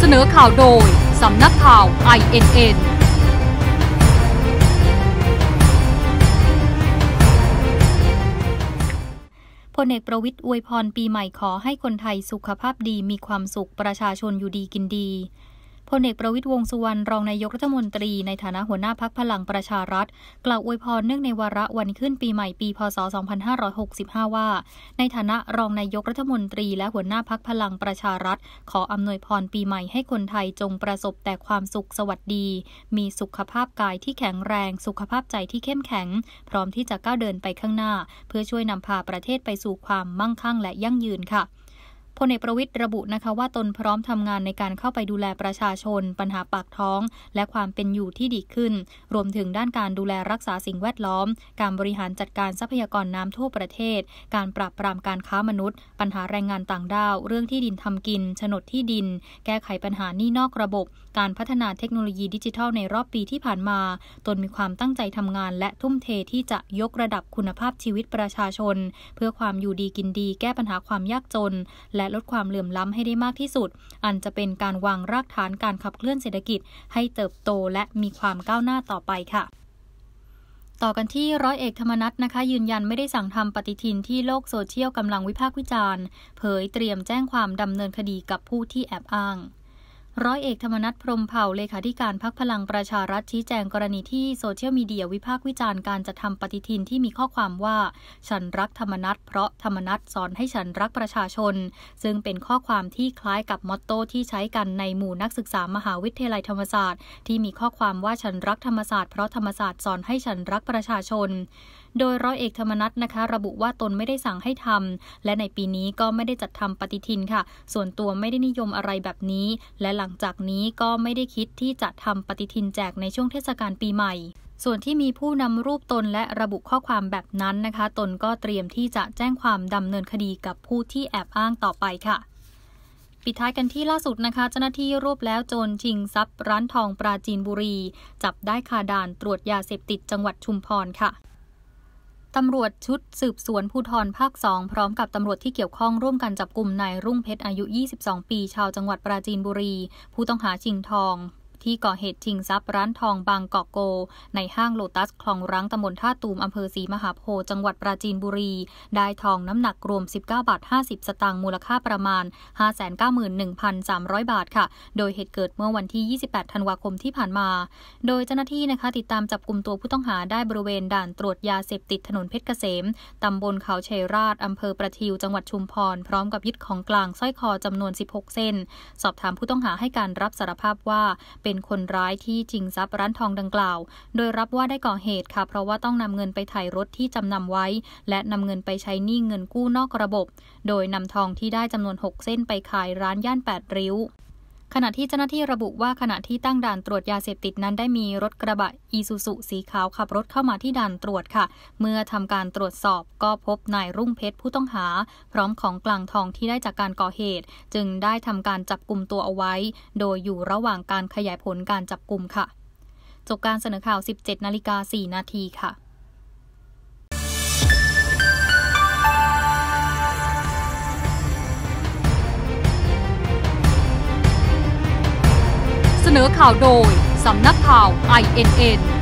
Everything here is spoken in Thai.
เสนอข่าวโดย สำนักข่าว INN พลเอกประวิทย์อวยพรปีใหม่ขอให้คนไทยสุขภาพดีมีความสุขประชาชนอยู่ดีกินดีพลเอกประวิตยวงสุวรรณรอง นายกรัฐมนตรี ในฐานะหัวหน้าพักพลังประชารัฐกล่าวอวยพรเนื่องในวาระวันขึ้นปีใหม่ปีพศ2565 ว่า ในฐานะรองนายกรัฐมนตรีและหัวหน้าพักพลังประชารัฐ ขออำนวยพรปีใหม่ให้คนไทยจงประสบแต่ความสุขสวัสดีมีสุขภาพกายที่แข็งแรง สุขภาพใจที่เข้มแข็ง พร้อมที่จะก้าวเดินไปข้างหน้า เพื่อช่วยนำพาประเทศไปสู่ความมั่งคั่ง และยั่งยืนค่ะพลเอกประวิตยระบุนะคะว่าตนพร้อมทำงานในการเข้าไปดูแลประชาชน ปัญหาปากท้อง และความเป็นอยู่ที่ดีขึ้น รวมถึงด้านการดูแลรักษาสิ่งแวดล้อม การบริหารจัดการทรัพยากรน้ำทั่วประเทศ การปราบปรามการค้ามนุษย์ ปัญหาแรงงานต่างด้าวเรื่องที่ดินทำกินโฉนดที่ดิน แก้ไขปัญหานี่นอกระบบการพัฒนาเทคโนโลยีดิจิทัลในรอบปีที่ผ่านมา ตนมีความตั้งใจทำงาน และทุ่มเทที่จะยกระดับคุณภาพชีวิตประชาชน เพื่อความอยู่ดีกินดี แก้ปัญหาความยากจนและและลดความเหลื่อมล้ำให้ได้มากที่สุด อันจะเป็นการวางรากฐานการขับเคลื่อนเศรษฐกิจ ให้เติบโตและมีความก้าวหน้าต่อไปค่ะ ต่อกันที่ร้อยเอกธรรมนัฐนะคะ ยืนยันไม่ได้สั่งทำปฏิทินที่โลกโซเชียลกำลังวิพากษ์วิจารณ์ เผยเตรียมแจ้งความดำเนินคดีกับผู้ที่แอบอ้างร้อยเอกธรรมนัฐพรมเผ่าเลขาธิการพักพลังประชารัฐชี้แจงกรณีที่โซเชียลมีเดียวิพากษ์วิจารณ์การจัดทำปฏิทินที่มีข้อความว่า ฉันรักธรรมนัฐเพราะธรรมนัฐสอนให้ฉันรักประชาชน ซึ่งเป็นข้อความที่คล้ายกับมอตโต้ที่ใช้กันในหมู่นักศึกษามหาวิทยาลัยธรรมศาสตร์ ที่มีข้อความว่าฉันรักธรรมศาสตร์เพราะธรรมศาสตร์สอนให้ฉันรักประชาชน โดยร้อยเอกธรรมนัฐนะคะ ระบุว่าตนไม่ได้สั่งให้ทำ และในปีนี้ก็ไม่ได้จัดทำปฏิทินค่ะ ส่วนตัวไม่ได้นิยมอะไรแบบนี้และหลังลังจากนี้ก็ไม่ได้คิดที่จะทำปฏิทินแจกในช่วงเทศกาลปีใหม่ ส่วนที่มีผู้นำรูปตนและระบุข้อความแบบนั้นนะคะ ตนก็เตรียมที่จะแจ้งความดำเนินคดีกับผู้ที่แอบอ้างต่อไปค่ะ ปิดท้ายกันที่ล่าสุดนะคะเจ้าหน้าที่รวบแล้วโจรชิงทรัพย์ร้านทองปราจีนบุรี จับได้คาด่านตรวจยาเสพติดจังหวัดชุมพรค่ะตำรวจชุดสืบสวนภูทรภาคสองพร้อมกับตำรวจที่เกี่ยวข้องร่วมกันจับกลุ่มนายรุ่งเพชรอายุ 22 ปี ชาวจังหวัดปราจีนบุรี ผู้ต้องหาชิงทองที่ก่อเหตุชิงทรัพย์ร้านทองบางเกาะโกในห้างโลตัสคลองรังตำบลท่าตูมอำเภอศรีมหาโพธิ์จังหวัดปราจีนบุรีได้ทองน้ำหนักรวม 19 บาท 50 สตางค์มูลค่าประมาณ 591,300 บาทค่ะ โดยเหตุเกิดเมื่อวันที่ 28 ธันวาคมที่ผ่านมา โดยเจ้าหน้าที่นะคะติดตามจับกลุ่มตัวผู้ต้องหาได้บริเวณ ด่านตรวจยาเสพ ติดถนนเพชรเกษมตำบลเขาเชยราชอำเภอประทิว จังหวัดชุมพร พร้อมกับยึดของกลางสร้อยคอจำนวน 16เส้น สอบถามผู้ต้องหาให้การรับสารภาพว่าเป็น็นคนร้ายที่จิงทรัพย์ร้านทองดังกล่าว โดยรับว่าได้ก่อเหตุค่ะ เพราะว่าต้องนำเงินไปถ่ายรถที่จำนำไว้ และนำเงินไปใช้หนี้เงินกู้นอกระบบ โดยนำทองที่ได้จำนวน 6 เส้นไปขายร้านย่าน 8 ริ้วขณะที่เจ้าหน้าที่ระบุว่าขณะที่ตั้งด่านตรวจยาเสพติดนั้นได้มีรถกระบะอีซูซุสีขาวขับรถเข้ามาที่ด่านตรวจค่ะ เมื่อทำการตรวจสอบก็พบนายรุ่งเพชรผู้ต้องหา พร้อมของกลางทองที่ได้จากการก่อเหตุ จึงได้ทำการจับกลุ่มตัวเอาไว้โดยอยู่ระหว่างการขยายผลการจับกลุ่มค่ะจบการเสนอข่าว 17 นาฬิกา 4 นาทีค่ะนอข่าวโดย สำนักข่าว INN